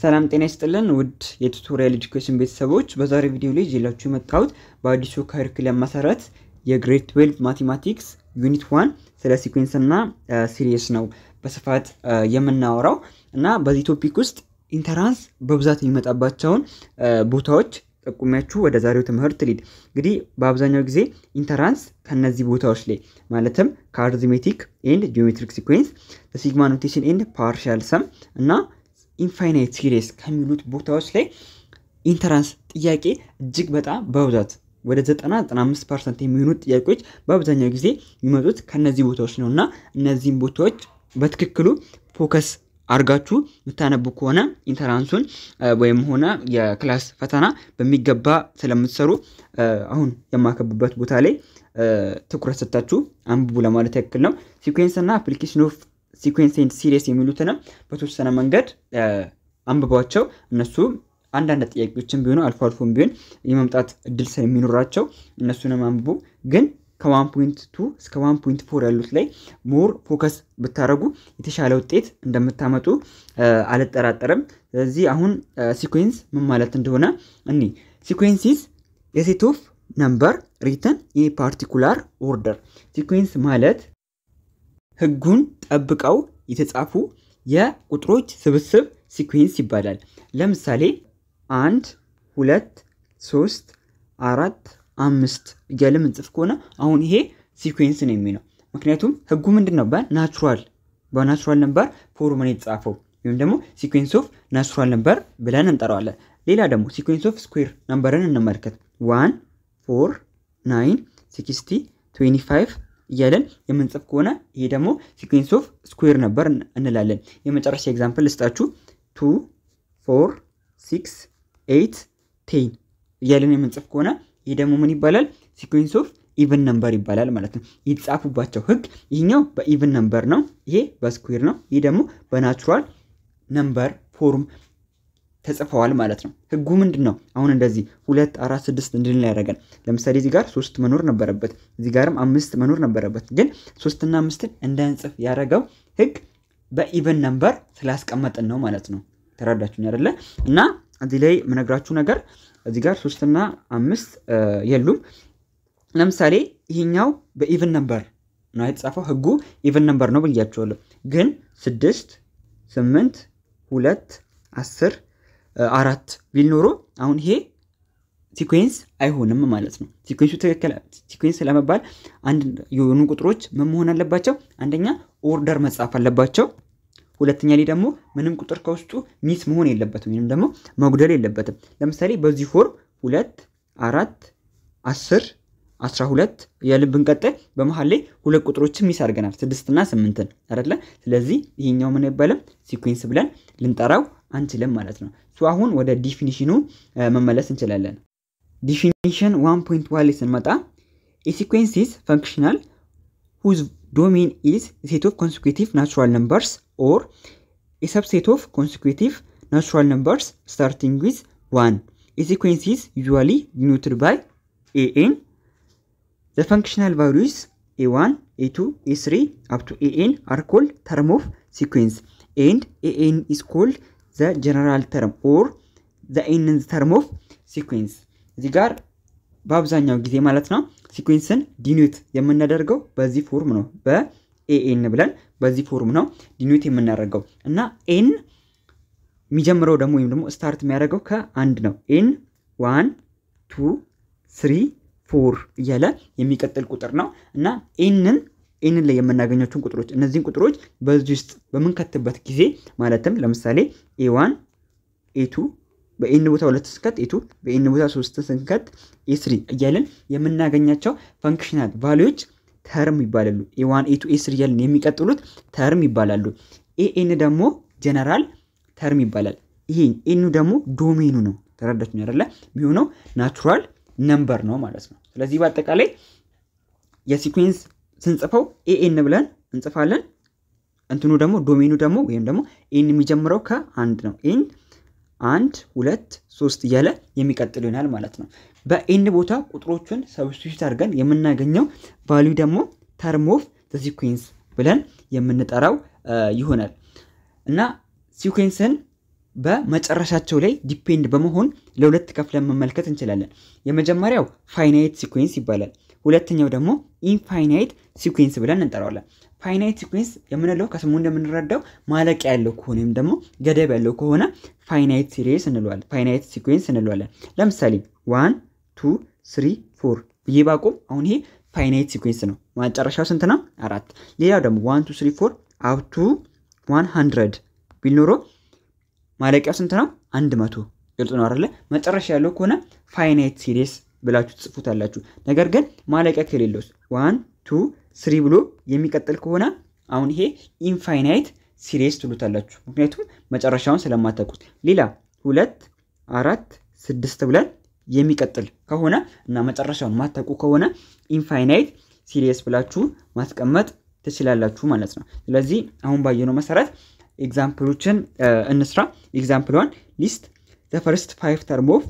ሰላም ጤና ይስጥልን ውድ የቱቶሪያል ኤጁኬሽን ቤተሰቦች፣ በዛሬ ቪዲዮ ላይ ይዤላችሁ የመጣሁት በአዲሱ ካሪኩለም መሰረት የግሬድ 12 ማቴማቲክስ ዩኒት ዋን ስለ ሲኩዌንስ እና ሲሪየስ ነው በስፋት የምናወራው እና በዚህ ቶፒክ ውስጥ ኢንተራንስ በብዛት የሚመጣባቸውን ቦታዎች ጠቁሚያችሁ ወደ ዛሬው ትምህርት ሊድ እንግዲህ በአብዛኛው ጊዜ ኢንተራንስ ከነዚህ ቦታዎች ላይ ማለትም ከአርዝሜቲክ ኤንድ ጂኦሜትሪክ ሲኩዌንስ ሲግማ ኖቴሽን ኤንድ ፓርሻል ሰም እና ኢንፋይናይት ሲሪስ ከሚሉት ቦታዎች ላይ ኢንተራንስ ጥያቄ እጅግ በጣም በብዛት ወደ ጠ 95 ፐርሰንት የሚሆኑት ጥያቄዎች በአብዛኛው ጊዜ የሚመጡት ከእነዚህ ቦታዎች ነው እና እነዚህም ቦታዎች በትክክሉ ፎከስ አርጋችሁ የምታነቡ ከሆነ ኢንተራንሱን ወይም ሆነ የክላስ ፈተና በሚገባ ስለምትሰሩ አሁን የማከብበት ቦታ ላይ ትኩረት ሰታችሁ አንብቡ ለማለት ያክል ነው። ሲኩንስ እና አፕሊኬሽን ኦፍ ሲኩዌንስ ኤንድ ሲሪስ የሚሉትንም በተወሰነ መንገድ አንብቧቸው እነሱ አንዳንድ ጥያቄዎችን ቢሆኑ አልፎ አልፎም ቢሆን የመምጣት እድል ስለሚኖራቸው እነሱንም አንብቡ ግን ከ1.2 እስከ 1.4 ያሉት ላይ ሞር ፎከስ ብታደረጉ የተሻለ ውጤት እንደምታመጡ አልጠራጠርም። ስለዚህ አሁን ሲኩዌንስ ምን ማለት እንደሆነ እኒ ሲኩዌንሲስ የሴት ኦፍ ነምበር ሪተን ኢን ፓርቲኩላር ኦርደር። ሲኩዌንስ ማለት ህጉን ጠብቀው የተጻፉ የቁጥሮች ስብስብ ሲኩዌንስ ይባላል። ለምሳሌ አንድ፣ ሁለት፣ ሶስት፣ አራት፣ አምስት እያለ ምንጽፍ ከሆነ አሁን ይሄ ሲኩዌንስ ነው የሚለው። ምክንያቱም ህጉ ምንድን ነው? በናቹራል በናቹራል ነምበር ፎርም የተጻፈው ወይም ደግሞ ሲኩዌንስ ኦፍ ናቹራል ነምበር ብለን እንጠራዋለን። ሌላ ደግሞ ሲኩዌንስ ኦፍ ስኩዌር ነምበርን እንመልከት። ዋን ፎር ናይን ሲክስቲ ትዌንቲ ፋይቭ እያለን የምንጽፍ ከሆነ ይሄ ደግሞ ሲኩዌንስ ኦፍ ስኩዌር ነበር እንላለን። የመጨረሻ ኤግዛምፕል ልስጣችሁ። ቱ ፎር ሲክስ ኤይት ቴን እያለን የምንጽፍ ከሆነ ይሄ ደግሞ ምን ይባላል? ሲኩዌንስ ኦፍ ኢቭን ነምበር ይባላል ማለት ነው። የተጻፉባቸው ህግ ይህኛው በኢቭን ነምበር ነው፣ ይሄ በስኩዌር ነው፣ ይህ ደግሞ በናቹራል ነምበር ፎርም ተጽፈዋል ማለት ነው። ህጉ ምንድን ነው? አሁን እንደዚህ ሁለት አራት ስድስት እንድንል ያደረገን ለምሳሌ እዚህ ጋር ሶስት መኖር ነበረበት፣ እዚህ ጋርም አምስት መኖር ነበረበት። ግን ሶስትና አምስትን እንዳንጽፍ ያደረገው ህግ በኢቨን ነምበር ስላስቀመጥን ነው ማለት ነው። ተረዳችሁኝ አይደለ? እና እዚህ ላይ የምነግራችሁ ነገር እዚህ ጋር ሶስትና አምስት የሉም። ለምሳሌ ይሄኛው በኢቨን ነምበር ነው የተጻፈው። ህጉ ኢቨን ነምበር ነው ብያቸዋለሁ። ግን ስድስት ስምንት ሁለት አስር አራት ቢል ኖሮ አሁን ይሄ ሲኩዌንስ አይሆንም ማለት ነው። ሲኩዌንሱ ትክክል ሲኩዌንስ ለመባል አንድ የሆኑ ቁጥሮች ምን መሆን አለባቸው? አንደኛ ኦርደር መጻፍ አለባቸው። ሁለተኛ ላይ ደግሞ ምንም ቁጥር ከውስጡ ሚስ መሆን የለበትም ወይም ደግሞ መጉደል የለበትም። ለምሳሌ በዚህ ፎርም ሁለት፣ አራት፣ አስር፣ አስራ ሁለት እያልን ብንቀጥል በመሀል ላይ ሁለት ቁጥሮችን ሚስ አድርገናል፣ ስድስትና ስምንትን አይደለ? ስለዚህ ይሄኛው ምን አይባልም ሲኩዌንስ ብለን ልንጠራው አንችልም ማለት ነው። አሁን ወደ ዲፊኒሽኑ መመለስ እንችላለን። ዲፊኒሽን 1.1 ላይ ስንመጣ ሲኩዌንስ ፈንክሽናል ሁዝ ዶሜን ኢዝ ሴት ኦፍ ኮንሰኩቲቭ ናቹራል ነምበርስ ኦር ሰብሴት ኦፍ ኮንሰኩቲቭ ናቹራል ነምበርስ ስታርቲንግ ዊዝ ዋን ሲኩዌንስ ኢዝ ዩዥዋሊ ዲኖትድ ባይ ኤኤን ዘ ፈንክሽናል ቫሉዩስ ኤ1 ኤ2 ኤ3 አፕ ቱ ኤኤን አር ኮልድ ተርም ኦፍ ሲኩዌንስ ኤንድ ኤኤን ኢዝ ኮልድ ዘ ጀነራል ተርም ኦር ዘ ኢንንዝ ተርም ኦፍ ሲኩዌንስ እዚህ ጋር በአብዛኛው ጊዜ ማለት ነው ሲኩንስን ዲኒት የምናደርገው በዚህ ፎርም ነው። በኤኤን ብለን በዚህ ፎርም ነው ዲኒት የምናደርገው እና ኤን የሚጀምረው ደግሞ ወይም ደግሞ ስታርት የሚያደርገው ከአንድ ነው። ኤን ዋን ቱ ስሪ ፎር እያለ የሚቀጥል ቁጥር ነው እና ኤንን ይህንን ላይ የምናገኛቸውን ቁጥሮች እነዚህን ቁጥሮች በዚህ ውስጥ በምንከትበት ጊዜ ማለትም ለምሳሌ ኤዋን ኤቱ በኤን ቦታ ሁለት ስንከት ኤቱ በኤን ቦታ ሶስት ስንከት ኤስሪ እያለን የምናገኛቸው ፈንክሽናል ቫሊዎች ተርም ይባላሉ። ኤዋን ኤቱ ኤስሪ እያለን የሚቀጥሉት ተርም ይባላሉ። ኤኤን ደግሞ ጀነራል ተርም ይባላል። ይሄ ኤኑ ደግሞ ዶሜኑ ነው። ተረዳችሁ አይደለ? የሚሆነው ናቹራል ነምበር ነው ማለት ነው። ስለዚህ በአጠቃላይ የሲኩዌንስ ስንጽፈው ኤኤን ብለን እንጽፋለን። እንትኑ ደግሞ ዶሜኑ ደግሞ ወይም ደግሞ ኤን የሚጀምረው ከአንድ ነው። ኤን አንድ ሁለት ሶስት እያለ የሚቀጥል ይሆናል ማለት ነው። በኤን ቦታ ቁጥሮቹን ሰብስቲቱት አድርገን የምናገኘው ቫሊዩ ደግሞ ተርም ኦፍ ዘ ሲኩዌንስ ብለን የምንጠራው ይሆናል እና ሲኩዌንስን በመጨረሻቸው ላይ ዲፔንድ በመሆን ለሁለት ከፍለን መመልከት እንችላለን። የመጀመሪያው ፋይናይት ሲኩዌንስ ይባላል። ሁለተኛው ደግሞ ኢንፋይናይት ሲኩዌንስ ብለን እንጠራዋለን። ፋይናይት ሲኩዌንስ የምንለው ከስሙ እንደምንረዳው ማለቂያ ያለው ከሆነ ወይም ደግሞ ገደብ ያለው ከሆነ ፋይናይት ሲሪስ እንለዋለን፣ ፋይናይት ሲኩዌንስ እንለዋለን። ለምሳሌ ዋን ቱ ስሪ ፎር ብዬ ባቆም አሁን ይሄ ፋይናይት ሲኩዌንስ ነው። ማጨረሻው ስንት ነው? አራት። ሌላው ደግሞ ዋን ቱ ስሪ ፎር አፕ ቱ ዋን ሀንድረድ ቢል ኖሮ ማለቂያው ስንት ነው? አንድ መቶ ግልጽ ነው አይደለ? መጨረሻ ያለው ከሆነ ፋይናይት ሲሪስ ብላችሁ ትጽፉታላችሁ። ነገር ግን ማለቂያ ከሌለውስ ዋን ቱ ስሪ ብሎ የሚቀጥል ከሆነ አሁን ይሄ ኢንፋይናይት ሲሪስ ትሉታላችሁ። ምክንያቱም መጨረሻውን ስለማታውቁት። ሌላ ሁለት አራት ስድስት ብለን የሚቀጥል ከሆነ እና መጨረሻውን ማታውቁ ከሆነ ኢንፋይናይት ሲሪስ ብላችሁ ማስቀመጥ ትችላላችሁ ማለት ነው። ስለዚህ አሁን ባየነው መሰረት ኤግዛምፕሎችን እንስራ። ኤግዛምፕል ዋን ሊስት ዘ ፈርስት ፋይቭ ተርም ኦፍ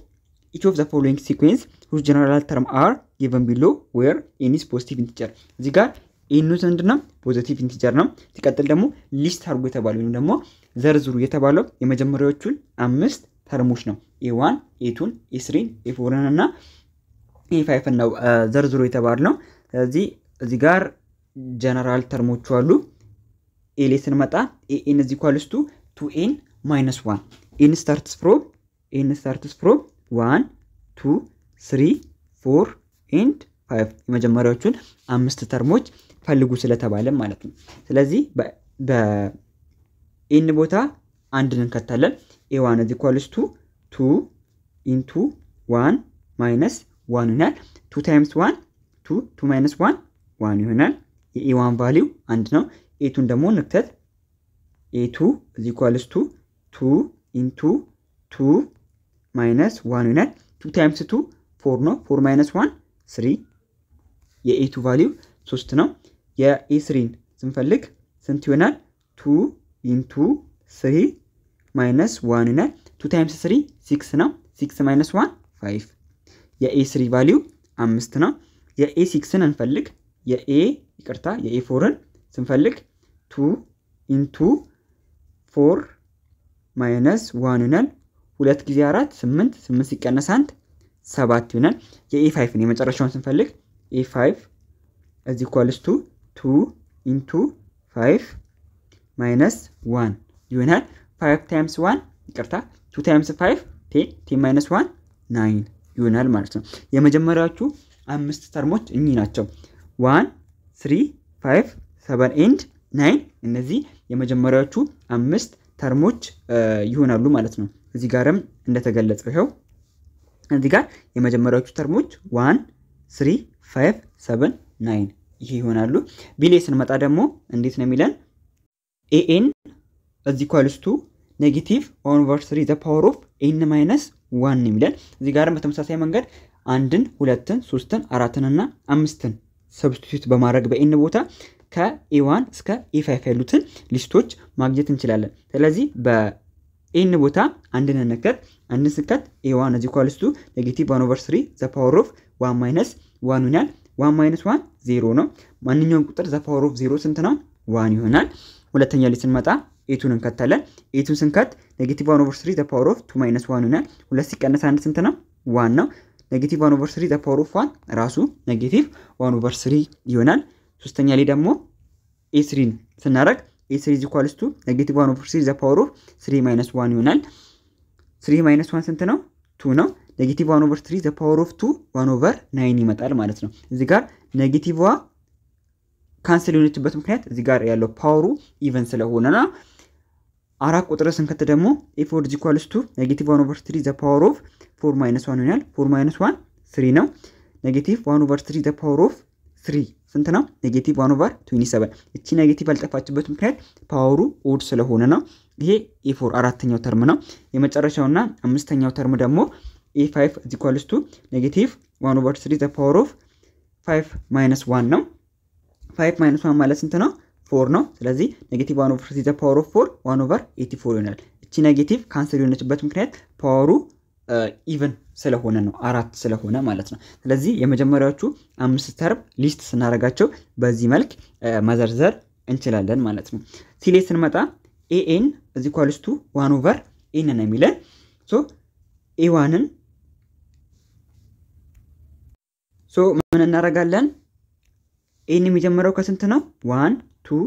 ኢች ኦፍ ዘ ፎሎዊንግ ሲኩዌንስ whose general term are given below where n is positive integer እዚህ ጋር ኤኑ ዘንድና ፖዘቲቭ ኢንቲጀር ነው። ሲቀጥል ደግሞ ሊስት አድርጎ የተባለው ወይም ደግሞ ዘርዝሩ የተባለው የመጀመሪያዎቹን አምስት ተርሞች ነው። ኤዋን፣ ኤቱን፣ ኤስሪን፣ ኤፎርን እና ኤፋይፍን ነው ዘርዝሩ የተባል ነው። ስለዚህ እዚህ ጋር ጀነራል ተርሞቹ አሉ። ኤሌ ስንመጣ ኤኤን እዚህ ኳልስቱ ቱ ኤን ማይነስ ዋን ኤን ስታርትስ ፍሮም ኤን ስታርትስ ፍሮም ዋን ቱ ስሪ ፎር ኤንድ ፋይቭ የመጀመሪያዎቹን አምስት ተርሞች ፈልጉ ስለተባለ ማለት ነው። ስለዚህ በኤን ቦታ አንድን እንከታለን። ኤ ዋን ኢዝ ኢኳልስ ቱ ቱ ኢንቱ ዋን ማይነስ ዋን ይሆናል። ቱ ታይምስ ዋን ቱ ቱ ማይነስ ዋን ዋን ይሆናል። የኤ ዋን ቫሊው አንድ ነው። ኤቱን ደግሞ ንክተት። ኤቱ ቱ ኳልስ ቱ ቱ ኢንቱ ቱ ማይነስ ዋን ይሆናል። ቱ ታይምስ ቱ ፎር ነው። ፎር ማይነስ ዋን ስሪ። የኤቱ ቫሊዩ ሶስት ነው። የኤ ስሪን ስንፈልግ ስንት ይሆናል? ቱ ኢንቱ ስሪ ማይነስ ዋን ይሆናል። ቱ ታይምስ ስሪ ሲክስ ነው። ሲክስ ማይነስ ዋን ፋይቭ። የኤ ስሪ ቫሊው አምስት ነው። የኤ ሲክስን እንፈልግ። የኤ ይቅርታ፣ የኤ ፎርን ስንፈልግ ቱ ኢንቱ ፎር ማይነስ ዋን ይሆናል። ሁለት ጊዜ አራት ስምንት፣ ስምንት ሲቀነስ አንድ ሰባት ይሆናል። የኤ ፋይፍን የመጨረሻውን ስንፈልግ ኤ ፋይፍ እዚ ኳልስ ቱ ቱ ኢንቱ ፋይፍ ማይነስ ዋን ይሆናል። ፋይፍ ታይምስ ዋን ይቅርታ፣ ቱ ታይምስ ፋይፍ ቴ ቴ ማይነስ ዋን ናይን ይሆናል ማለት ነው። የመጀመሪያዎቹ አምስት ተርሞች እኚህ ናቸው። ዋን ስሪ ፋይቭ ሰቨን ኤንድ ናይን እነዚህ የመጀመሪያዎቹ አምስት ተርሞች ይሆናሉ ማለት ነው። እዚህ ጋርም እንደተገለጸው ይኸው እዚህ ጋር የመጀመሪያዎቹ ተርሞች ዋን ስሪ ፋይቭ ሰቨን ናይን ይሄ ይሆናሉ። ቢሌ ስንመጣ ደግሞ እንዴት ነው የሚለን ኤኤን እዚ ኳልስቱ ኔጌቲቭ ዋን ስሪ ዘ ፓወር ኦፍ ኤን ማይነስ ዋን የሚለን እዚህ ጋርም በተመሳሳይ መንገድ አንድን፣ ሁለትን፣ ሶስትን፣ አራትን እና አምስትን ሰብስቲቱት በማድረግ በኤን ቦታ ከኤዋን እስከ ኤፋይፍ ያሉትን ሊስቶች ማግኘት እንችላለን። ስለዚህ በኤን ቦታ አንድን እንክተት አንድ ስካት ኤ ዋን እዚ ኳልስቱ ኔጌቲቭ ዋን ኦቨር ስሪ ዘ ፓወር ኦፍ ዋን ማይነስ ዋን ይሆናል። ዋን ማይነስ ዋን ዜሮ ነው። ማንኛውም ቁጥር ዘ ፓወር ኦፍ ዜሮ ስንት ነው? ዋን ይሆናል። ሁለተኛ ላይ ስንመጣ ኤቱን እንከታለን። ኤቱን ስንከት ኔጌቲቭ ዋን ኦቨር ስሪ ዘ ፓወር ኦፍ ቱ ማይነስ ዋን ይሆናል። ሁለት ሲቀነስ አንድ ስንት ነው? ዋን ነው። ኔጌቲቭ ዋን ኦቨር ስሪ ዘ ፓወር ኦፍ ዋን ራሱ ኔጌቲቭ ዋን ኦቨር ስሪ ይሆናል። ሶስተኛ ላይ ደግሞ ኤ ስሪን ስናደርግ ኤ ስሪ ኢዝ ኢኳልስ ቱ ኔጌቲቭ ዋን ኦቨር ስሪ ዘ ፓወር ኦፍ ስሪ ማይነስ ዋን ይሆናል። ስሪ ማይነስ ዋን ስንት ነው? ቱ ነው። ኔጌቲቭ ዋን ኦቨር ስሪ ዘ ፓወር ኦፍ ቱ ዋን ኦቨር ናይን ይመጣል ማለት ነው። እዚህ ጋር ኔጌቲቭ ካንስል የሆነችበት ምክንያት እዚህ ጋር ያለው ፓወሩ ኢቨን ስለሆነና አራት ቁጥር ስንከት ደግሞ ኤፍ ኦር ጂኳልስ ቱ ኔጌቲቭ ዋን ኦቨር ስሪ ዘ ፓወር ኦፍ ፎር ማይነስ ዋን ይሆናል። ፎር ማይነስ ዋን ስሪ ነው። ኔጌቲቭ ዋን ኦቨር ስሪ ዘ ፓወር ኦፍ ስሪ ስንት ነው? ኔጌቲቭ ዋን ኦቨር ትዌንቲ ሰቨን። እቺ ኔጌቲቭ ያልጠፋችበት ምክንያት ፓወሩ ኦድ ስለሆነ ነው። ይሄ ኢፎር e አራተኛው ተርም ነው። የመጨረሻውና አምስተኛው ተርም ደግሞ ኤ ፋይቭ ኢዚኳልስ ቱ ኔጌቲቭ ዋን ኦቨር ስሪ ዘ ፓወር ኦፍ ፋይቭ ማይነስ ዋን ነው። ፋይቭ ማይነስ ዋን ማለት ስንት ነው? ፎር ነው። ስለዚህ ኔጌቲቭ ዋን ኦቨር ስሪ ዘ ፓወር ኦፍ ፎር ዋን ኦቨር ኤቲ ፎር ይሆናል። እቺ ኔጌቲቭ ካንስል የሆነችበት ምክንያት ፓወሩ ኢቨን ስለሆነ ነው፣ አራት ስለሆነ ማለት ነው። ስለዚህ የመጀመሪያዎቹ አምስት ተርም ሊስት ስናደርጋቸው በዚህ መልክ መዘርዘር እንችላለን ማለት ነው። ሲሌ ስንመጣ ኤኤን እዚ ኳልስ ዋን ኦቨር ኤን ነው የሚለን ሶ ኤ ዋንን ሶ ምን እናደርጋለን? ኤን የሚጀምረው ከስንት ነው? ዋን ቱ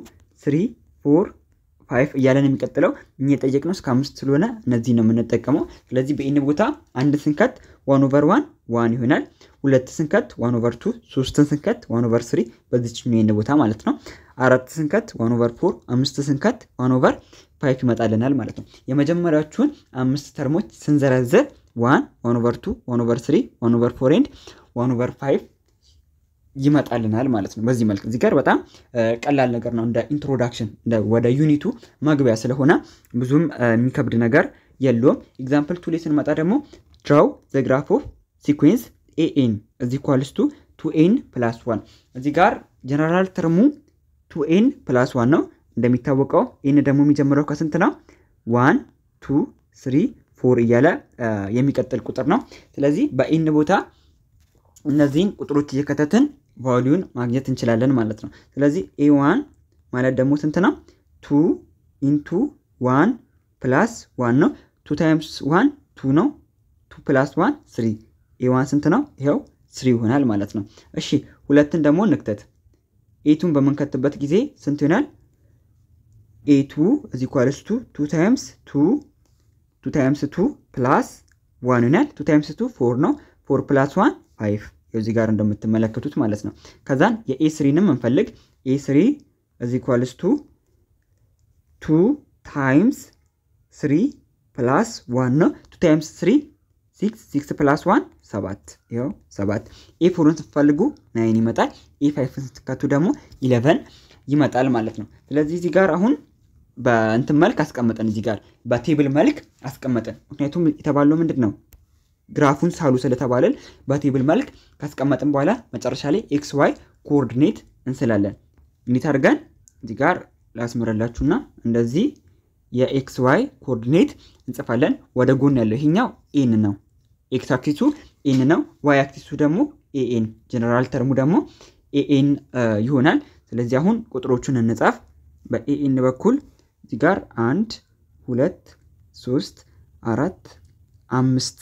ስሪ ፎር ፋይቭ እያለን የሚቀጥለው እኛ የጠየቅነው እስከ አምስት ስለሆነ እነዚህ ነው የምንጠቀመው። ስለዚህ በኤን ቦታ አንድ ስንከት ዋን ኦቨር ዋን ዋን ይሆናል። ሁለት ስንከት ዋን ኦቨር ቱ፣ ሶስትን ስንከት ዋን ኦቨር ስሪ በዚችኛው ኤን ቦታ ማለት ነው። አራት ስንከት ዋን ኦቨር ፎር፣ አምስት ስንከት ዋን ኦቨር ፋይፍ ይመጣልናል ማለት ነው። የመጀመሪያዎቹን አምስት ተርሞች ስንዘረዝር ዋን ዋን ኦቨር ቱ፣ ዋን ኦቨር ስሪ፣ ዋን ኦቨር ፎር ኤንድ ዋን ኦቨር ፋይቭ ይመጣልናል ማለት ነው። በዚህ መልክ እዚህ ጋር በጣም ቀላል ነገር ነው፣ እንደ ኢንትሮዳክሽን ወደ ዩኒቱ መግቢያ ስለሆነ ብዙም የሚከብድ ነገር የለውም። ኤግዛምፕል ቱ ላይ ስንመጣ ደግሞ ድራው ዘ ግራፍ ኦፍ ሲኩዌንስ ኤኤን እዚ ኳልስቱ ቱ ኤን ፕላስ ዋን እዚህ ጋር ጀነራል ተርሙ ቱ ኤን ፕላስ ዋን ነው። እንደሚታወቀው ኤን ደግሞ የሚጀምረው ከስንት ነው? ዋን ቱ ስሪ ፎር እያለ የሚቀጥል ቁጥር ነው። ስለዚህ በኤን ቦታ እነዚህን ቁጥሮች እየከተትን ቫሊዩን ማግኘት እንችላለን ማለት ነው። ስለዚህ ኤ ዋን ማለት ደግሞ ስንት ነው? ቱ ኢንቱ ዋን ፕላስ ዋን ነው። ቱ ታይምስ ዋን ቱ ነው። ቱ ፕላስ ዋን ስሪ። ኤ ዋን ስንት ነው? ይኸው ስሪ ይሆናል ማለት ነው። እሺ ሁለትን ደግሞ ንክተት። ኤቱን በምንከትበት ጊዜ ስንት ይሆናል? ኤቱ እዚ ኳልስ ቱ ቱ ታይምስ ቱ ቱ ታይምስ ቱ ፕላስ ዋን ይሆናል። ቱ ታይምስ ቱ ፎር ነው። ፎር ፕላስ ዋን ፋይቭ እዚህ ጋር እንደምትመለከቱት ማለት ነው። ከዛን የኤ ስሪንም እንፈልግ። ኤ ስሪ እዚ ኳልስ ቱ ቱ ታይምስ ስሪ ፕላስ ዋን ነው። ቱ ታይምስ ስሪ ሲክስ ሲክስ ፕላስ ዋን ሰባት ይኸው ሰባት። ኤ ፎርን ስትፈልጉ ናይን ይመጣል። ኤ ፋይፍን ስትከቱ ደግሞ ኢለቨን ይመጣል ማለት ነው። ስለዚህ እዚህ ጋር አሁን በእንትን መልክ አስቀመጠን፣ እዚህ ጋር በቴብል መልክ አስቀመጠን። ምክንያቱም የተባለው ምንድን ነው ግራፉን ሳሉ ስለተባለን በቴብል መልክ ካስቀመጥን በኋላ መጨረሻ ላይ ኤክስ ዋይ ኮኦርዲኔት እንስላለን። እንዴት አድርገን እዚህ ጋር ላስምረላችሁና እንደዚህ የኤክስ ዋይ ኮኦርዲኔት እንጽፋለን። ወደ ጎን ያለው ይሄኛው ኤን ነው። ኤክስ አክሲሱ ኤን ነው። ዋይ አክሲሱ ደግሞ ኤኤን፣ ጀነራል ተርሙ ደግሞ ኤኤን ይሆናል። ስለዚህ አሁን ቁጥሮቹን እንጻፍ። በኤኤን በኩል እዚህ ጋር አንድ ሁለት ሶስት አራት አምስት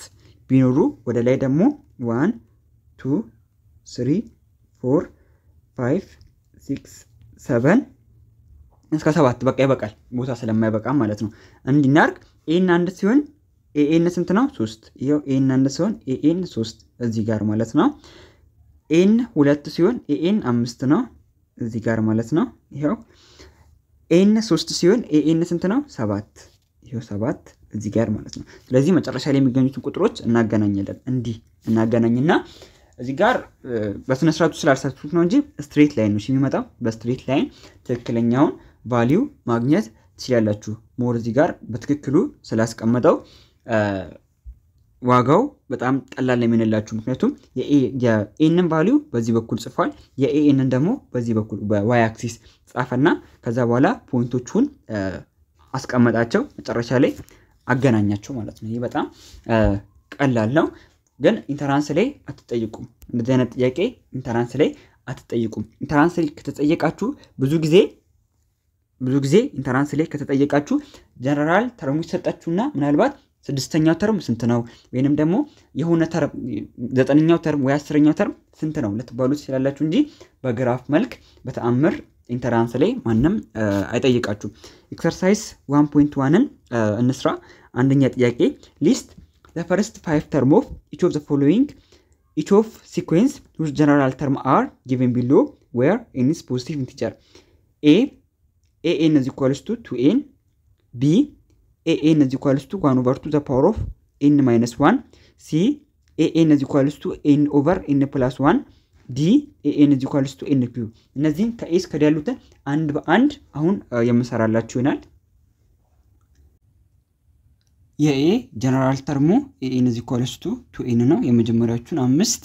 ቢኖሩ ወደ ላይ ደግሞ ዋን ቱ ስሪ ፎር ፋይቭ ሲክስ ሰቨን እስከ ሰባት በቃ ይበቃል፣ ቦታ ስለማይበቃም ማለት ነው። እንዲናርግ ኤን አንድ ሲሆን ኤኤን ስንት ነው? ሶስት ይኸው ኤን አንድ ሲሆን ኤኤን ሶስት እዚህ ጋር ማለት ነው። ኤን ሁለት ሲሆን ኤኤን አምስት ነው እዚህ ጋር ማለት ነው። ይኸው ኤን ሶስት ሲሆን ኤኤን ስንት ነው? ሰባት ይኸው ሰባት እዚህ ጋር ማለት ነው። ስለዚህ መጨረሻ ላይ የሚገኙትን ቁጥሮች እናገናኛለን። እንዲህ እናገናኝና እዚህ ጋር በስነስርዓቱ ስርዓቱ ስላልሳችሁት ነው እንጂ ስትሬት ላይን ነው የሚመጣው። በስትሬት ላይን ትክክለኛውን ቫሊዩ ማግኘት ትችላላችሁ። ሞር እዚህ ጋር በትክክሉ ስላስቀመጠው ዋጋው በጣም ቀላል የሚሆንላችሁ ምክንያቱም የኤንን ቫሊዩ በዚህ በኩል ጽፏል። የኤንን ደግሞ በዚህ በኩል በዋይ አክሲስ ጻፈና ከዛ በኋላ ፖይንቶቹን አስቀመጣቸው። መጨረሻ ላይ አገናኛቸው ማለት ነው። ይህ በጣም ቀላል ነው፣ ግን ኢንተራንስ ላይ አትጠይቁም። እንደዚህ አይነት ጥያቄ ኢንተራንስ ላይ አትጠይቁም። ኢንተራንስ ላይ ከተጠየቃችሁ ብዙ ጊዜ ብዙ ጊዜ ኢንተራንስ ላይ ከተጠየቃችሁ ጀነራል ተረሙ ይሰጣችሁና ምናልባት ስድስተኛው ተርም ስንት ነው ወይንም ደግሞ የሆነ ተርም ዘጠነኛው ተርም ወይ አስረኛው ተርም ስንት ነው ልትባሉ ትችላላችሁ እንጂ በግራፍ መልክ በተአምር ኢንተራንስ ላይ ማንም አይጠይቃችሁ። ኤክሰርሳይዝ ዋን ፖይንት ዋንን እንስራ። አንደኛ ጥያቄ ሊስት ዘ ፈርስት ፋይቭ ተርም ኦፍ ኢች ኦፍ ዘ ፎሎዊንግ ኢች ኦፍ ሲኩዌንስ ዊዝ ጀነራል ተርም አር ጊቨን ቢሎ ዌር ኤን ኢዝ ፖዚቲቭ ኢንቲጀር ኤ ኤ ኤን ኢዝ ኢኳልስ ቱ ቱ ኤን ቢ ኤኤን ኢዝ ኢኳልስ ቱ ዋን ኦቨር ቱ ዘ ፓወር ኦፍ ኤን ማይነስ ዋን ሲ ኤኤን ኢዝ ኢኳልስ ቱ ኤን ኦቨር ኤን ፕላስ ዋን ዲ ኤኤን ኢዝ ኢኳልስ ቱ ኤን ኪዩ። እነዚህን ከኤስ ከዲ ያሉትን አንድ በአንድ አሁን የምሰራላችሁ ይሆናል። የኤ ጀነራል ተርሙ ኤኤን ኢዝ ኢኳልስ ቱ ቱ ኤን ነው። የመጀመሪያዎቹን አምስት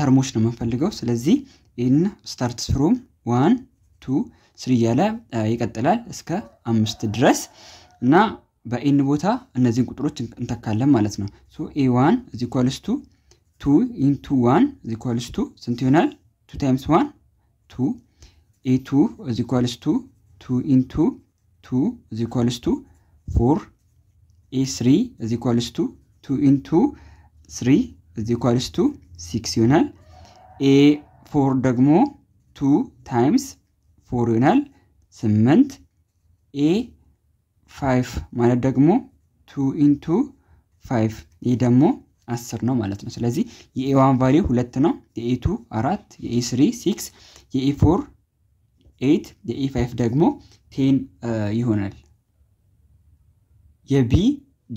ተርሞች ነው የምንፈልገው። ስለዚህ ኤን ስታርት ፍሮም ዋን ቱ ስሪ እያለ ይቀጥላል እስከ አምስት ድረስ እና በኤን ቦታ እነዚህን ቁጥሮች እንተካለን ማለት ነው። ሶ ኤ ዋን ቱ ቱ ኢንቱ ዋን እዚ ቱ ስንት ይሆናል? ቱ ታይምስ ዋን ቱ ኤ ቱ እዚ ቱ ቱ ኢንቱ ቱ እዚ ቱ ፎር ኤ ስሪ እዚ ቱ ቱ ኢንቱ ስሪ እዚ ቱ ሲክስ ይሆናል። ኤ ፎር ደግሞ ቱ ታይምስ ፎር ይሆናል ስምንት ኤ ፋይቭ ማለት ደግሞ ቱ ኢንቱ ፋይቭ ይህ ደግሞ አስር ነው ማለት ነው። ስለዚህ የኤ ዋን ቫሊው ሁለት ነው፣ የኤ ቱ አራት፣ የኤ ስሪ ሲክስ፣ የኤ ፎር ኤት፣ የኤ ፋይቭ ደግሞ ቴን uh, ይሆናል። የቢ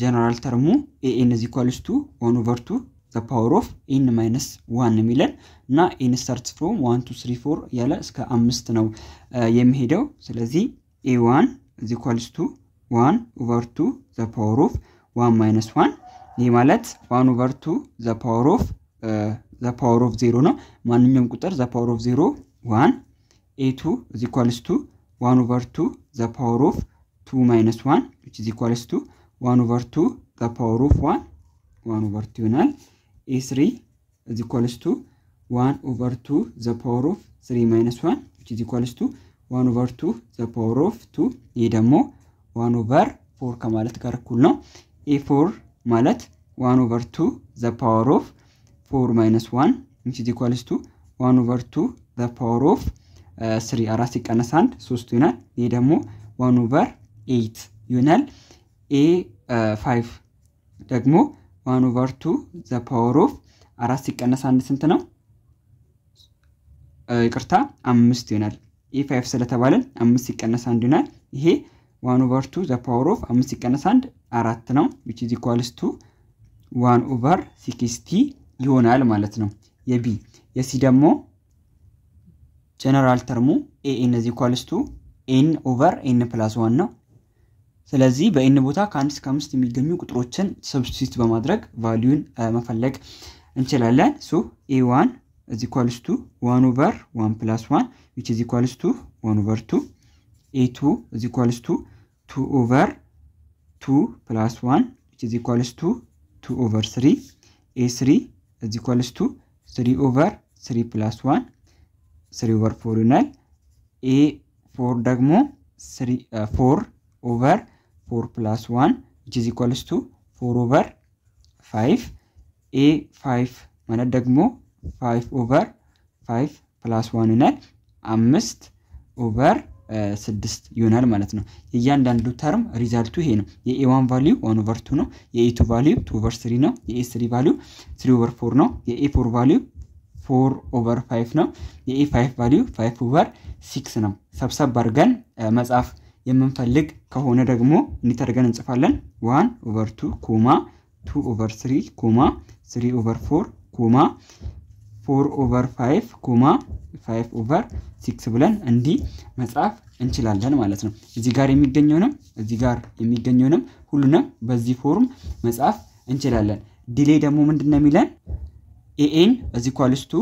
ጀነራል ተርሙ ኤኤን ዚ ኳልስ ቱ ዋን ኦቨር ቱ ዘ ፓወር ኦፍ ኤን ማይነስ ዋን የሚለን እና ኤን ስታርት ፍሮም ዋን ቱ ስሪ ፎር እያለ እስከ አምስት ነው uh, የሚሄደው። ስለዚህ ኤ ዋን ዚ ኳልስ ቱ ዋን ኦቨር ቱ ዘ ፓወር ኦፍ ዋን ማይነስ ዋን ይህ ማለት ዋን ኦቨር ቱ ዘ ፓወር ኦፍ ዘ ፓወር ኦፍ ዜሮ ነው። ማንኛውም ቁጥር ዘ ፓወር ኦፍ ዜሮ ዋን ኤቱ እዚ ኢኳልስ ቱ ዋን ኦቨር ቱ ዘ ፓወር ኦፍ ቱ ማይነስ ዋን ዊች ኢዝ ኢኳልስ ቱ ዋን ኦቨር ቱ ዘ ፓወር ኦፍ ዋን ዋን ኦቨር ቱ ይሆናል። ኤ ስሪ እዚ ኢኳልስ ቱ ዋን ኦቨር ቱ ዘ ፓወር ኦፍ ስሪ ማይነስ ዋን ዊች ኢዝ ኢኳልስ ቱ ዋን ኦቨር ቱ ዘ ፓወር ኦፍ ቱ ይህ ደግሞ ዋን ኦቨር ፎር ከማለት ጋር እኩል ነው። ኤ ፎር ማለት ዋን ኦቨር ቱ ዘ ፓወር ኦፍ ፎር ማይነስ ዋን ዊች ኢዝ ኢኳልስ ቱ ዋን ኦቨር ቱ ዘ ፓወር ኦፍ ስሪ አራት ሲቀነስ አንድ ሶስቱ ይሆናል። ይህ ደግሞ ዋን ኦቨር ኤይት ይሆናል። ኤ ፋይቭ uh, ደግሞ ዋን ኦቨር ቱ ዘ ፓወር ኦፍ አራት ሲቀነስ አንድ ስንት ነው? Uh, ይቅርታ አምስት ይሆናል። ኤ ፋይቭ ስለተባለን አምስት ሲቀነስ አንድ ይሆናል። ይሄ ዋን ኦቨር ቱ ዘ ፓወር ኦፍ አምስት ሲቀነስ አንድ አራት ነው ዊች ኢዝ ኢኳልስ ቱ ዋን ኦቨር ሲክስቲ ይሆናል ማለት ነው። የቢ የሲ ደግሞ ጀነራል ተርሙ ኤኤን ኢዝ ኢኳልስ ቱ ኤን ኦቨር ኤን ፕላስ ዋን ነው። ስለዚህ በኤን ቦታ ከአንድ እስከ አምስት የሚገኙ ቁጥሮችን ሰብስቲት በማድረግ ቫሊዩን መፈለግ እንችላለን። ሶ ኤ ዋን ኢዝ ኢኳልስ ቱ ዋን ኦቨር ዋን ፕላስ ዋን ዊች ኢዝ ኢኳልስ ቱ ዋን ኦቨር ቱ ኤ ቱ ኢዝ ኢኳልስ ቱ 2 over 2 plus 1 which is equals to 2 over 3 a3 is equals to 3 over 3 plus 1 3 over 4 ይሆናል a4 ደግሞ 4 over 4 plus 1 which is equals to 4 over 5 a5 ማለት ደግሞ 5 over 5 plus 1 ይሆናል 5 over ስድስት ይሆናል ማለት ነው። እያንዳንዱ ተርም ሪዛልቱ ይሄ ነው። የኤዋን ቫሊዩ ዋን ኦቨር ቱ ነው። የኤቱ ቫሊዩ ቱ ኦቨር ስሪ ነው። የኤ ስሪ ቫሊዩ ስሪ ኦቨር ፎር ነው። የኤ ፎር ቫሊዩ ፎር ኦቨር ፋይቭ ነው። የኤ ፋይቭ ቫሊዩ ፋይቭ ኦቨር ሲክስ ነው። ሰብሰብ አድርገን መጻፍ የምንፈልግ ከሆነ ደግሞ እንዲተደርገን እንጽፋለን። ዋን ኦቨር ቱ ኮማ ቱ ኦቨር ስሪ ኮማ ስሪ ኦቨር ፎር ኮማ ፎር ኦቨር ፋይቭ ኮማ ፋይቭ ኦቨር ሲክስ ብለን እንዲህ መጻፍ እንችላለን ማለት ነው። እዚህ ጋር የሚገኘውንም እዚህ ጋር የሚገኘውንም ሁሉንም በዚህ ፎርም መጻፍ እንችላለን። ዲሌ ደግሞ ምንድን ነው የሚለን ኤኤን እዚ ኳልስቱ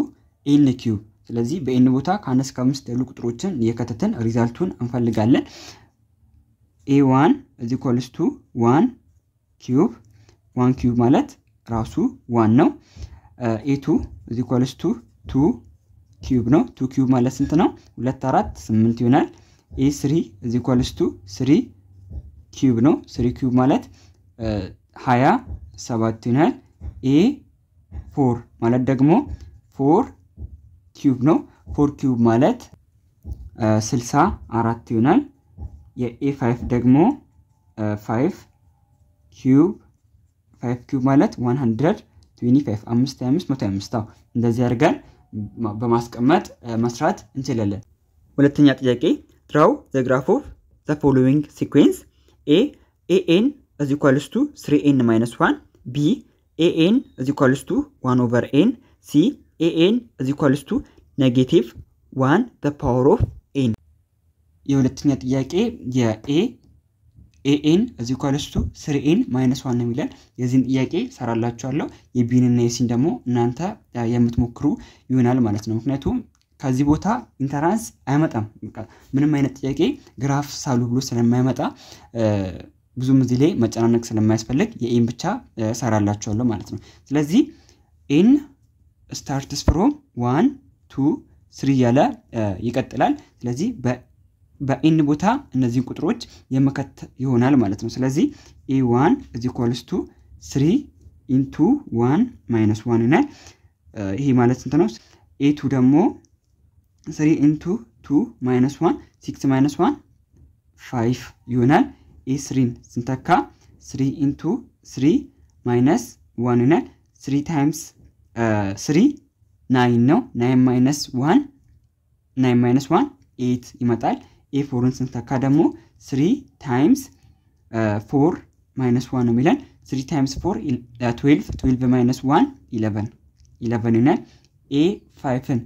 ኤን ኪዩብ። ስለዚህ በኤን ቦታ ከአንድ እስከ አምስት ያሉ ቁጥሮችን የከተትን ሪዛልቱን እንፈልጋለን። ኤ ዋን እዚ ኳልስቱ ዋን ኪዩብ ዋን ኪዩብ ማለት ራሱ ዋን ነው። ኢቱ እዚ ኮልስ ቱ ቱ ኪዩብ ነው። ቱ ኪዩብ ማለት ስንት ነው? ሁለት አራት ስምንት ይሆናል። ኤ ስሪ እዚ ኮልስ ቱ ስሪ ኪዩብ ነው። ስሪ ኪዩብ ማለት ሀያ ሰባት ይሆናል። ኤ ፎር ማለት ደግሞ ፎር ኪዩብ ነው። ፎር ኪዩብ ማለት ስልሳ አራት ይሆናል። የኤ ፋይፍ ደግሞ ፋይፍ ኪዩብ ፋይፍ ኪዩብ ማለት ዋን ሀንድረድ ትዌኒ ፋይቭ እንደዚህ አድርገን በማስቀመጥ መስራት እንችላለን። ሁለተኛ ጥያቄ ድራው ዘ ግራፍ ኦፍ ዘ ፎሎዊንግ ሲኩዌንስ ኤ ኤኤን እዚ ኳልስ ቱ ኤን ማይነስ ዋን ቢ ኤኤን እዚ ኳልስ ቱ ኦቨር ኤን ሲ ኤኤን እዚ ኳልስ ኔጌቲቭ ፓወር ኦፍ ኤን። የሁለተኛ ጥያቄ የኤ ኤኤን እዚ ኳልስቱ ስሪ ኤን ማይነስ ዋን ነው የሚለን። የዚህን ጥያቄ ሰራላችኋለሁ። የቢን እና የሲን ደግሞ እናንተ የምትሞክሩ ይሆናል ማለት ነው። ምክንያቱም ከዚህ ቦታ ኢንተራንስ አይመጣም። ምንም አይነት ጥያቄ ግራፍ ሳሉ ብሎ ስለማይመጣ ብዙም እዚህ ላይ መጨናነቅ ስለማያስፈልግ የኤን ብቻ ሰራላችኋለሁ ማለት ነው። ስለዚህ ኤን ስታርትስ ፍሮም ዋን ቱ ስሪ እያለ ይቀጥላል። ስለዚህ በ በኤን ቦታ እነዚህን ቁጥሮች የመከት ይሆናል ማለት ነው። ስለዚህ ኤ ዋን እዚ ኮልስ ቱ ስሪ ኢንቱ ዋን ማይነስ ዋን ይሆናል። ይሄ ማለት ስንት ነው? ኤ ቱ ደግሞ ስሪ ኢንቱ ቱ ማይነስ ዋን ሲክስ ማይነስ ዋን ፋይፍ ይሆናል። ኤ ስሪን ስንተካ ስሪ ኢንቱ ስሪ ማይነስ ዋን ይናል ስሪ ታይምስ ስሪ ናይን ነው። ናይን ማይነስ ዋን ናይን ማይነስ ዋን ኤት ይመጣል። ኤፎርን ስንተካ ደግሞ ስሪ ታይምስ ፎር ማይነስ ዋን ነው የሚለን ስሪ ታይምስ ፎር ትዌልቭ ትዌልቭ ማይነስ ዋን ኢለቨን ኢለቨን ይሆናል። ኤ ፋይፍን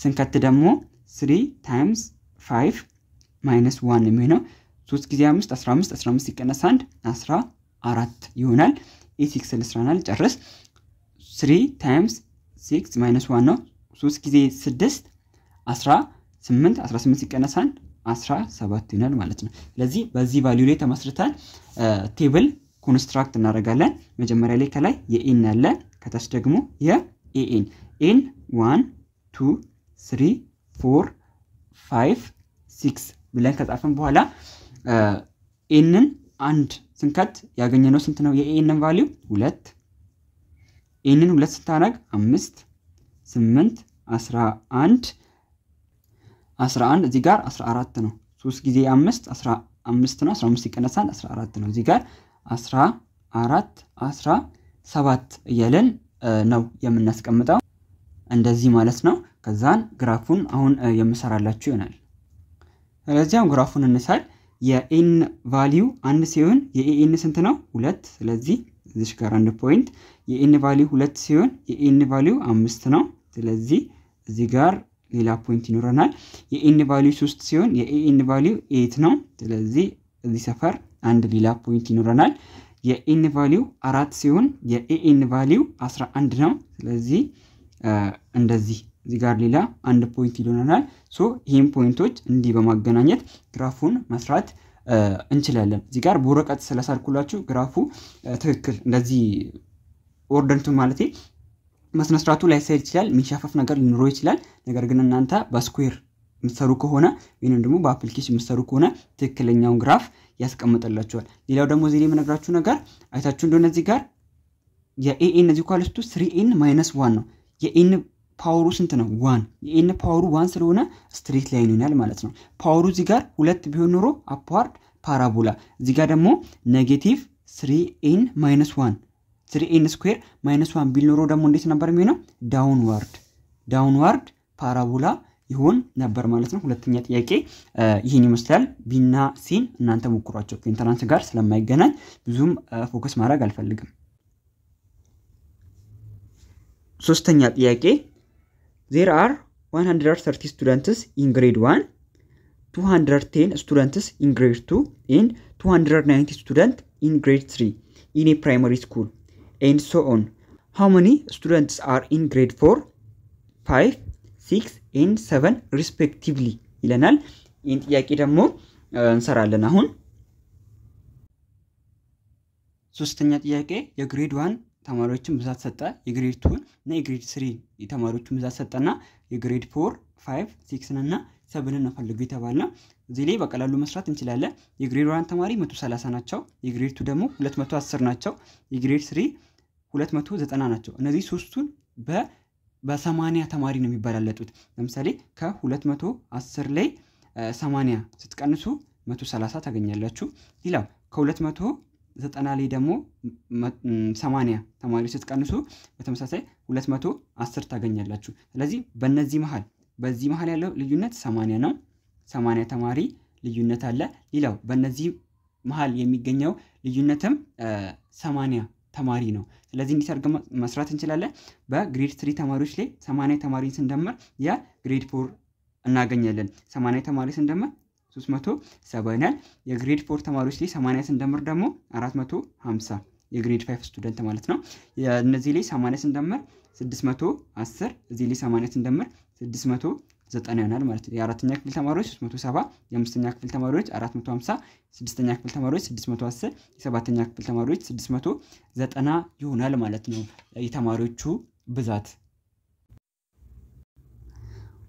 ስንከት ደግሞ ስሪ ታይምስ ፋይቭ ማይነስ ዋን ነው የሚሆነው። ሶስት ጊዜ አምስት አስራ አምስት አስራ አምስት ሲቀነስ አንድ አስራ አራት ይሆናል። ኤ ሲክስ ልስራናል ጨርስ ስሪ ታይምስ ሲክስ ማይነስ ዋን ነው። ሶስት ጊዜ ስድስት አስራ ስምንት አስራ ስምንት ሲቀነስ አንድ 17 ይሆናል ማለት ነው። ስለዚህ በዚህ ቫሊዩ ላይ ተመስርተን ቴብል ኮንስትራክት እናደርጋለን። መጀመሪያ ላይ ከላይ የኢን አለ፣ ከታች ደግሞ የኤኤን ኤን ዋን ቱ ስሪ ፎር ፋይቭ ሲክስ ብለን ከጻፈን በኋላ ኤንን አንድ ስንከት ያገኘነው ስንት ነው? የኤንን ቫሊዩ ሁለት ኤንን ሁለት ስታረግ አምስት ስምንት አስራ አንድ 11 እዚህ ጋር 14 ነው። 3 ጊዜ 5 15 ነው። 15 ይቀነሳል 14 ነው። እዚህ ጋር 14 17 እያለን ነው የምናስቀምጠው እንደዚህ ማለት ነው። ከዛን ግራፉን አሁን የምሰራላችሁ ይሆናል። ስለዚህ ግራፉን እንሳል። የኤን ቫሊዩ አንድ ሲሆን የኤን ስንት ነው? ሁለት። ስለዚህ እዚሽ ጋር አንድ ፖይንት የኤን ቫሊዩ ሁለት ሲሆን የኤን ቫሊዩ አምስት ነው። ስለዚህ እዚህ ጋር ሌላ ፖይንት ይኖረናል። የኤን ቫሊዩ ሶስት ሲሆን የኤን ቫሊዩ ኤት ነው። ስለዚህ እዚህ ሰፈር አንድ ሌላ ፖይንት ይኖረናል። የኤን ቫሊዩ አራት ሲሆን የኤኤን ቫሊዩ አንድ ነው። ስለዚህ እንደዚህ እዚህ ጋር ሌላ አንድ ፖይንት ይሆነናል። ሶ ይህም ፖይንቶች እንዲህ በማገናኘት ግራፉን መስራት እንችላለን። እዚህ ጋር በወረቀት ስለሳልኩላችሁ ግራፉ ትክክል እንደዚህ ኦርደንቱን ማለቴ መስነስርዓቱ ላይሰድ ይችላል፣ የሚንሻፈፍ ነገር ሊኖረው ይችላል። ነገር ግን እናንተ በስኩዌር የምትሰሩ ከሆነ ወይም ደግሞ በአፕሊኬሽን የምትሰሩ ከሆነ ትክክለኛውን ግራፍ ያስቀምጠላችኋል ሌላው ደግሞ እዚህ የምነግራችሁ ነገር አይታችሁ እንደሆነ እዚህ ጋር የኤኤ እነዚህ ኳልስቱ ስሪ ኤን ማይነስ ዋን ነው። የኤን ፓወሩ ስንት ነው? ዋን። የኤን ፓወሩ ዋን ስለሆነ ስትሬት ላይን ይሆናል ማለት ነው። ፓወሩ እዚህ ጋር ሁለት ቢሆን ኖሮ አፓርድ ፓራቦላ፣ እዚህ ጋር ደግሞ ኔጌቲቭ ስሪ ኤን ማይነስ ዋን ስሪ ኤን ስኩዌር ማይነስ ዋን ቢል ኖሮ ደግሞ እንዴት ነበር የሚሆነው? ዳውንዋርድ ዳውንዋርድ ፓራቦላ ይሆን ነበር ማለት ነው። ሁለተኛ ጥያቄ ይህን ይመስላል። ቢና ሲን እናንተ ሞክሯቸው። ከኢንተራንስ ጋር ስለማይገናኝ ብዙም ፎከስ ማድረግ አልፈልግም። ሶስተኛ ጥያቄ ዜር አር 130 ስቱደንትስ ኢን ግሬድ 1 210 ስቱደንትስ ኢን ግሬድ 2 ኤንድ 290 ስቱደንት ኢን ግሬድ 3 ኢን ኤ ስኩል and so on. How many students are in grade 4? 5, 6 and 7 respectively ይለናል። ይህን ጥያቄ ደግሞ እንሰራለን አሁን ሶስተኛ ጥያቄ የግሬድ ዋን ተማሪዎችን ብዛት ሰጠ። የግሬድ ቱን እና የግሬድ ስሪ ተማሪዎችን ብዛት ሰጠና የግሬድ ፎር ፋይቭ ሲክስን እና ሰብንን ነው ፈልጉ የተባል ነው። እዚህ ላይ በቀላሉ መስራት እንችላለን። የግሬድ ዋን ተማሪ 130 ናቸው። የግሬድ ቱ ደግሞ 210 ናቸው። የግሬድ ስሪ 290 ናቸው። እነዚህ ሶስቱን በ በሰማንያ ተማሪ ነው የሚበላለጡት። ለምሳሌ ከ210 ላይ 80 ስትቀንሱ 130 ታገኛላችሁ። ሌላው ከ 290 ላይ ደግሞ 80 ተማሪ ስትቀንሱ በተመሳሳይ 210 ታገኛላችሁ። ስለዚህ በእነዚህ መሀል በዚህ መሀል ያለው ልዩነት ሰማንያ ነው። ሰማንያ ተማሪ ልዩነት አለ። ሌላው በእነዚህ መሀል የሚገኘው ልዩነትም ሰማንያ ተማሪ ነው። ስለዚህ እንዲህ አድርገን መስራት እንችላለን። በግሬድ ትሪ ተማሪዎች ላይ ሰማንያ ተማሪን ስንደምር የግሬድ ፎር እናገኛለን። ሰማንያ ተማሪ ስንደምር ሶስት መቶ ሰባ ይሆናል። የግሬድ ፎር ተማሪዎች ላይ ሰማንያ ስንደምር ደግሞ አራት መቶ ሀምሳ የግሬድ ፋይቭ ስቱደንት ማለት ነው። እነዚህ ላይ ሰማንያ ስንደምር ስድስት መቶ አስር እዚህ ላይ ሰማንያ ስንደምር ዘጠና ይሆናል ማለት ነው። የአራተኛ ክፍል ተማሪዎች 370፣ የአምስተኛ ክፍል ተማሪዎች 450፣ ስድስተኛ ክፍል ተማሪዎች 610፣ የሰባተኛ ክፍል ተማሪዎች 690 ይሆናል ማለት ነው የተማሪዎቹ ብዛት።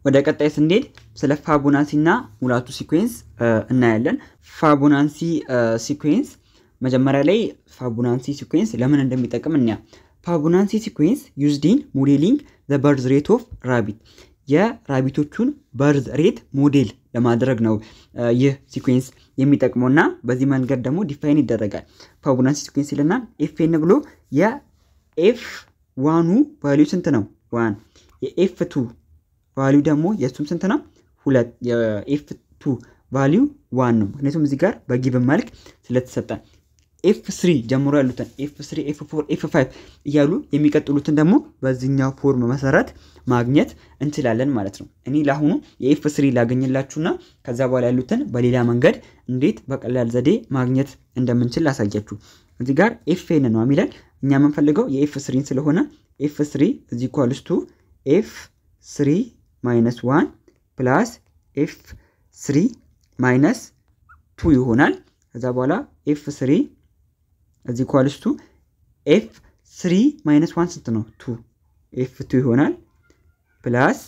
ወደ ቀጣይ ስንሄድ ስለ ፋቡናሲ እና ሙላቱ ሲኩዌንስ እናያለን። ፋቡናሲ ሲኩዌንስ መጀመሪያ ላይ ፋቡናንሲ ሲኩዌንስ ለምን እንደሚጠቅም እንያ። ፋቡናንሲ ሲኩዌንስ ዩዝድ ኢን ሞዴሊንግ ዘ በርዝ ሬት ኦፍ ራቢት የራቢቶቹን በርዝ ሬት ሞዴል ለማድረግ ነው ይህ ሲኩዌንስ የሚጠቅመው እና በዚህ መንገድ ደግሞ ዲፋይን ይደረጋል። ፋቡላንስ ሲኩዌንስ ይልና ኤፍኤን ብሎ የኤፍ ዋኑ ቫሊዩ ስንት ነው? ዋን የኤፍ ቱ ቫሊዩ ደግሞ የእሱም ስንት ነው? ሁለት የኤፍ ቱ ቫሊዩ ዋን ነው። ምክንያቱም እዚህ ጋር በጊብን መልክ ስለተሰጠ ኤፍ ስሪ ጀምሮ ያሉትን ኤፍ ስሪ፣ ኤፍ ፎር፣ ኤፍ ፋይቭ እያሉ የሚቀጥሉትን ደግሞ በዚህኛው ፎርም መሰረት ማግኘት እንችላለን ማለት ነው። እኔ ለአሁኑ የኤፍ ስሪ ላገኝላችሁና ከዛ በኋላ ያሉትን በሌላ መንገድ እንዴት በቀላል ዘዴ ማግኘት እንደምንችል ላሳያችሁ። እዚህ ጋር ኤፍ ኤን ነው የሚለን እኛ የምንፈልገው የኤፍ ስሪን ስለሆነ ኤፍ ስሪ እዚ ኳልስቱ ኤፍ ስሪ ማይነስ ዋን ፕላስ ኤፍ ስሪ ማይነስ ቱ ይሆናል። ከዛ በኋላ ኤፍ ስሪ እዚ ኳልስቱ ኤፍ ስሪ ማይነስ ዋን ስንት ነው? ቱ ኤፍ ቱ ይሆናል። ፕላስ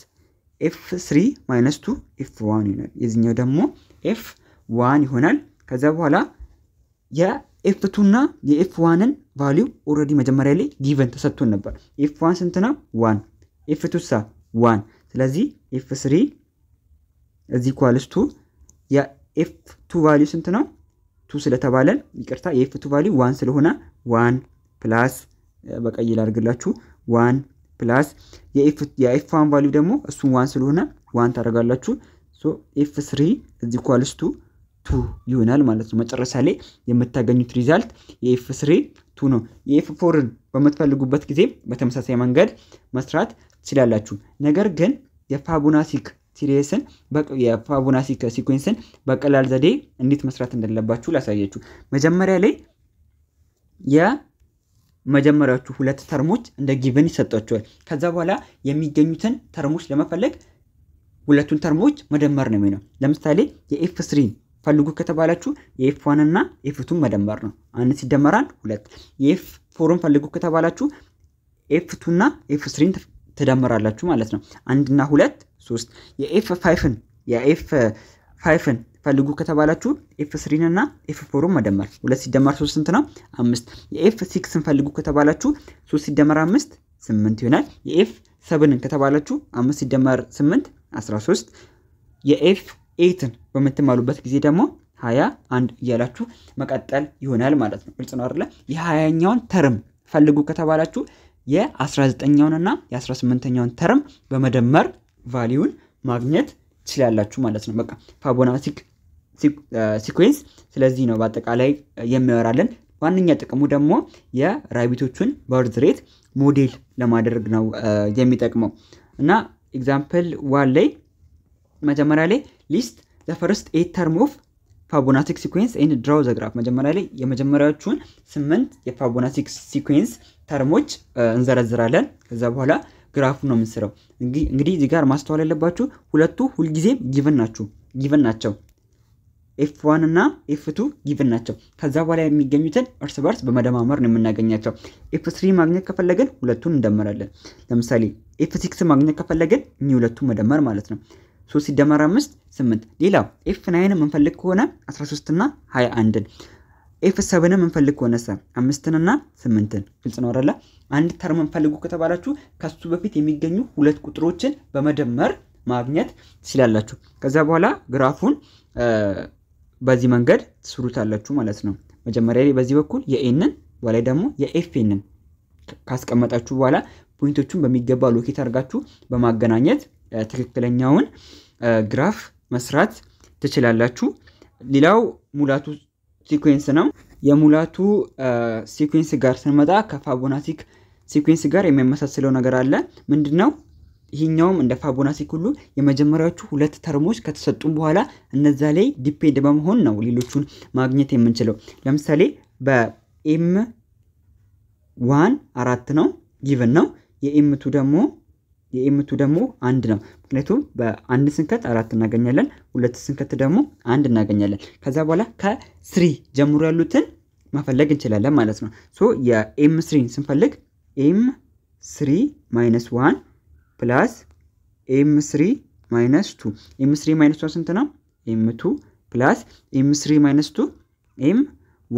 ኤፍ ስሪ ማይነስ ቱ ኤፍ ዋን ይሆናል። የዚኛው ደግሞ ኤፍ ዋን ይሆናል። ከዛ በኋላ የኤፍ ቱ እና የኤፍ ዋንን ቫሊዩ ኦልሬዲ መጀመሪያ ላይ ጊቨን ተሰጥቶን ነበር። ኤፍ ዋን ስንት ነው? ዋን ኤፍ ቱ ሳ ዋን። ስለዚህ ኤፍ ስሪ እዚ ኳልስቱ የኤፍ ቱ ቫሊው ስንት ነው? ቱ ስለተባለን ይቅርታ የኤፍ ቱ ቫሊዩ ዋን ስለሆነ ዋን ፕላስ በቀይ ላድርግላችሁ ዋን ፕላስ የኤፍ ዋን ቫሊው ደግሞ እሱን ዋን ስለሆነ ዋን ታደርጋላችሁ። ሶ ኤፍ ስሪ እዚህ ኳልስቱ ቱ ይሆናል ማለት ነው። መጨረሻ ላይ የምታገኙት ሪዛልት የኤፍ ስሪ ቱ ነው። የኤፍ ፎርን በምትፈልጉበት ጊዜ በተመሳሳይ መንገድ መስራት ትችላላችሁ። ነገር ግን የፋቡናሲክ ሲሪየስን የፋቡና ሲኩዌንስን በቀላል ዘዴ እንዴት መስራት እንዳለባችሁ ላሳያችሁ። መጀመሪያ ላይ የመጀመሪያዎቹ ሁለት ተርሞች እንደ ጊቨን ይሰጧቸዋል። ከዛ በኋላ የሚገኙትን ተርሞች ለመፈለግ ሁለቱን ተርሞች መደመር ነው የሚሆነው። ለምሳሌ የኤፍ ስሪ ፈልጉ ከተባላችሁ የኤፍ ዋን እና ኤፍ ቱን መደመር ነው። አንድ ሲደመር ሁለት። የኤፍ ፎርን ፈልጉ ከተባላችሁ ኤፍ ቱ እና ኤፍ ስሪን ትደምራላችሁ ማለት ነው። አንድና ሁለት ሶስት የኤፍ ፋይፍን የኤፍ ፋይፍን ፈልጉ ከተባላችሁ ኤፍ ስሪን እና ኤፍ ፎሩን መደመር ሁለት ሲደመር ሶስት ስንት ነው? አምስት። የኤፍ ሲክስን ፈልጉ ከተባላችሁ ሶስት ሲደመር አምስት ስምንት ይሆናል። የኤፍ ሰብንን ከተባላችሁ አምስት ሲደመር ስምንት አስራ ሶስት የኤፍ ኤትን በምትማሉበት ጊዜ ደግሞ ሀያ አንድ እያላችሁ መቀጠል ይሆናል ማለት ነው። ግልጽ ነው አይደለ? የሀያኛውን ተርም ፈልጉ ከተባላችሁ የአስራ ዘጠኛውንና የአስራ ስምንተኛውን ተርም በመደመር ቫሊዩን ማግኘት ትችላላችሁ ማለት ነው። በቃ ፋቦናቲክ ሲኩዌንስ ስለዚህ ነው በአጠቃላይ የሚወራለን ዋነኛ ጥቅሙ ደግሞ የራቢቶቹን በርዝ ሬት ሞዴል ለማድረግ ነው የሚጠቅመው እና ኤግዛምፕል ዋን ላይ መጀመሪያ ላይ ሊስት ዘፈርስት ኤት ተርም ኦፍ ፋቦናቲክ ሲኩዌንስ ኤንድ ድራው ዘግራፍ መጀመሪያ ላይ የመጀመሪያዎቹን ስምንት የፋቦናቲክ ሲኩዌንስ ተርሞች እንዘረዝራለን። ከዛ በኋላ ግራፉን ነው የምንስረው። እንግዲህ እዚህ ጋር ማስተዋል ያለባችሁ ሁለቱ ሁልጊዜም ጊቨን ናቸው ጊቨን ናቸው። ኤፍ ዋን እና ኤፍ ቱ ጊቨን ናቸው። ከዛ በኋላ የሚገኙትን እርስ በርስ በመደማመር ነው የምናገኛቸው። ኤፍ ስሪ ማግኘት ከፈለግን ሁለቱን እንደመራለን። ለምሳሌ ኤፍ ሲክስ ማግኘት ከፈለግን እኚህ ሁለቱ መደመር ማለት ነው። ሶስት ሲደመር አምስት ስምንት። ሌላው ኤፍ ናይን የምንፈልግ ከሆነ 13 እና 21 አንድን ኤፍ ሰብንም እንፈልግ ከሆነ ሰብ አምስትንና ስምንትን ግልጽ ነው አይደለ? አንድ ተርም እንፈልጉ ከተባላችሁ ከሱ በፊት የሚገኙ ሁለት ቁጥሮችን በመደመር ማግኘት ትችላላችሁ። ከዛ በኋላ ግራፉን በዚህ መንገድ ትስሩታላችሁ ማለት ነው። መጀመሪያ ላይ በዚህ በኩል የኤንን በላይ ደግሞ የኤፍኤንን ካስቀመጣችሁ በኋላ ፖይንቶቹን በሚገባ ሎኬት አድርጋችሁ በማገናኘት ትክክለኛውን ግራፍ መስራት ትችላላችሁ። ሌላው ሙላቱ ሲኩዌንስ ነው። የሙላቱ ሲኩዌንስ ጋር ስንመጣ ከፋቦናሲክ ሲኩዌንስ ጋር የሚመሳሰለው ነገር አለ። ምንድን ነው? ይህኛውም እንደ ፋቦናሲክ ሁሉ የመጀመሪያዎቹ ሁለት ተርሞች ከተሰጡን በኋላ እነዛ ላይ ዲፔንድ በመሆን ነው ሌሎቹን ማግኘት የምንችለው። ለምሳሌ በኤም ዋን አራት ነው ጊቭን ነው። የኤምቱ ደግሞ የኤምቱ ደግሞ አንድ ነው። ምክንያቱም በአንድ ስንከት አራት እናገኛለን፣ ሁለት ስንከት ደግሞ አንድ እናገኛለን። ከዛ በኋላ ከስሪ ጀምሮ ያሉትን መፈለግ እንችላለን ማለት ነው። ሶ የኤም ስሪን ስንፈልግ ኤም ስሪ ማይነስ ዋን ፕላስ ኤም ስሪ ማይነስ ቱ ኤም ስሪ ማይነስ ዋን ስንት ነው? ኤም ቱ ፕላስ ኤም ስሪ ማይነስ ቱ ኤም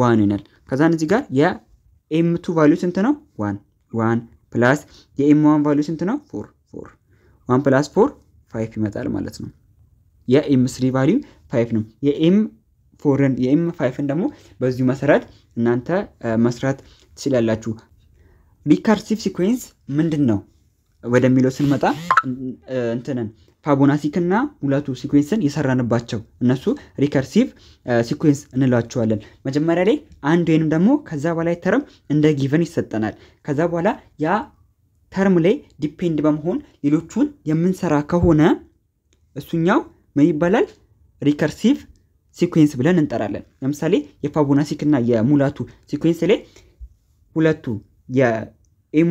ዋን ይናል። ከዛን እዚህ ጋር የኤም ቱ ቫሊዩ ስንት ነው? ዋን ዋን ፕላስ የኤም ዋን ቫሉ ስንት ነው? ፎር ዋን ፕላስ ፎር ፋይፍ ይመጣል ማለት ነው። የኤም ስሪ ቫሊዩ ፋይፍ ነው። የኤም ፎርን የኤም ፋይፍን ደግሞ በዚሁ መሰረት እናንተ መስራት ትችላላችሁ። ሪካርሲቭ ሲኩዌንስ ምንድን ነው ወደሚለው ስንመጣ እንትንን ፋቦናሲክ እና ሁለቱ ሲኩዌንስን የሰራንባቸው እነሱ ሪከርሲቭ ሲኩዌንስ እንላቸዋለን። መጀመሪያ ላይ አንድ ወይንም ደግሞ ከዛ በላይ ተርም እንደ ጊቨን ይሰጠናል። ከዛ በኋላ ያ ተርም ላይ ዲፔንድ በመሆን ሌሎቹን የምንሰራ ከሆነ እሱኛው ምን ይባላል? ሪከርሲቭ ሲኩዌንስ ብለን እንጠራለን። ለምሳሌ የፋቦናሲክ እና የሙላቱ ሲኩዌንስ ላይ ሁለቱ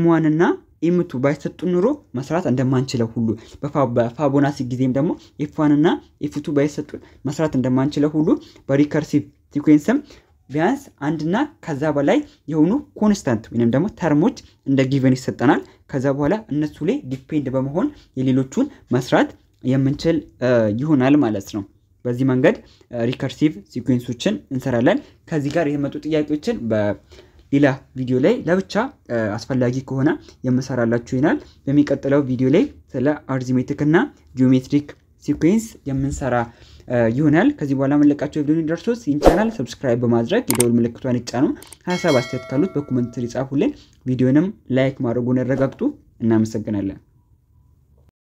ዋን እና ኤምቱ ባይሰጡ ኑሮ መስራት እንደማንችለው ሁሉ በፋቦናሲክ ጊዜም ደግሞ ዋን እና ኤፍቱ ባይሰጡ መስራት እንደማንችለው ሁሉ በሪከርሲቭ ሲኩዌንስም ቢያንስ አንድና ከዛ በላይ የሆኑ ኮንስታንት ወይንም ደግሞ ተርሞች እንደ ጊቨን ይሰጠናል። ከዛ በኋላ እነሱ ላይ ዲፔንድ በመሆን የሌሎቹን መስራት የምንችል ይሆናል ማለት ነው። በዚህ መንገድ ሪከርሲቭ ሲኩዌንሶችን እንሰራለን። ከዚህ ጋር የመጡ ጥያቄዎችን በሌላ ቪዲዮ ላይ ለብቻ አስፈላጊ ከሆነ የምሰራላችሁ ይሆናል። በሚቀጥለው ቪዲዮ ላይ ስለ አርዚሜትሪክ እና ጂኦሜትሪክ ሲኩዌንስ የምንሰራ ይሆናል። ከዚህ በኋላ መለቃቸው ቪዲዮ ደርሶት ይህን ቻናል ሰብስክራይብ በማድረግ የደውል ምልክቷን ይጫኑ። ሀሳብ አስተያየት ካሉት በኮመንት ስር ይጻፉልን። ቪዲዮንም ላይክ ማድረጉን ያረጋግጡ። እናመሰግናለን።